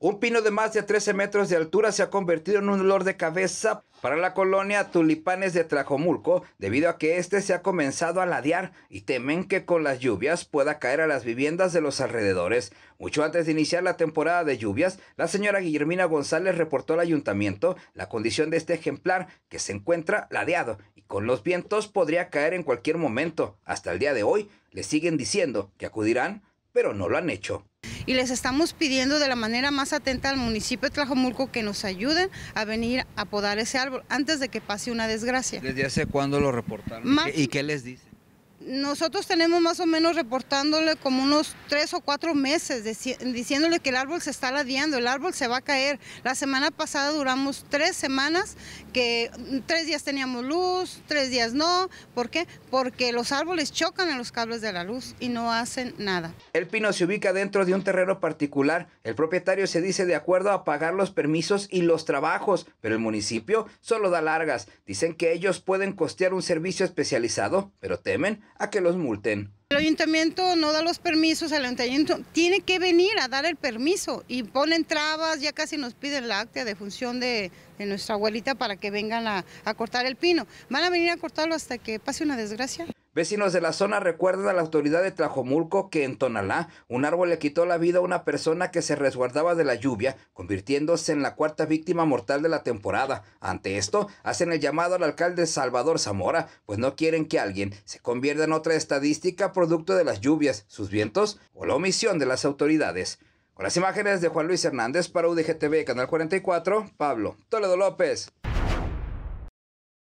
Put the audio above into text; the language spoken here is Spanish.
Un pino de más de 13 metros de altura se ha convertido en un dolor de cabeza para la colonia Tulipanes de Trajomulco, debido a que este se ha comenzado a ladear y temen que con las lluvias pueda caer a las viviendas de los alrededores. Mucho antes de iniciar la temporada de lluvias, la señora Guillermina González reportó al ayuntamiento la condición de este ejemplar que se encuentra ladeado y con los vientos podría caer en cualquier momento. Hasta el día de hoy le siguen diciendo que acudirán, pero no lo han hecho y les estamos pidiendo de la manera más atenta al municipio de Tlajomulco que nos ayuden a venir a podar ese árbol antes de que pase una desgracia. ¿Desde hace cuándo lo reportaron? ¿Y qué les dicen? Nosotros tenemos más o menos reportándole como unos tres o cuatro meses diciéndole que el árbol se está ladeando, el árbol se va a caer. La semana pasada duramos tres semanas que mm, tres días teníamos luz, tres días no. ¿Por qué? Porque los árboles chocan en los cables de la luz y no hacen nada. El pino se ubica dentro de un terreno particular. El propietario se dice de acuerdo a pagar los permisos y los trabajos, pero el municipio solo da largas. Dicen que ellos pueden costear un servicio especializado, pero temen a que los multen. El ayuntamiento no da los permisos, el ayuntamiento tiene que venir a dar el permiso y ponen trabas, ya casi nos piden la acta de función de, nuestra abuelita para que vengan a cortar el pino. Van a venir a cortarlo hasta que pase una desgracia. Vecinos de la zona recuerdan a la autoridad de Tlajomulco que en Tonalá un árbol le quitó la vida a una persona que se resguardaba de la lluvia, convirtiéndose en la cuarta víctima mortal de la temporada. Ante esto, hacen el llamado al alcalde Salvador Zamora, pues no quieren que alguien se convierta en otra estadística producto de las lluvias, sus vientos o la omisión de las autoridades. Con las imágenes de Juan Luis Hernández para UDGTV, Canal 44, Pablo Toledo López.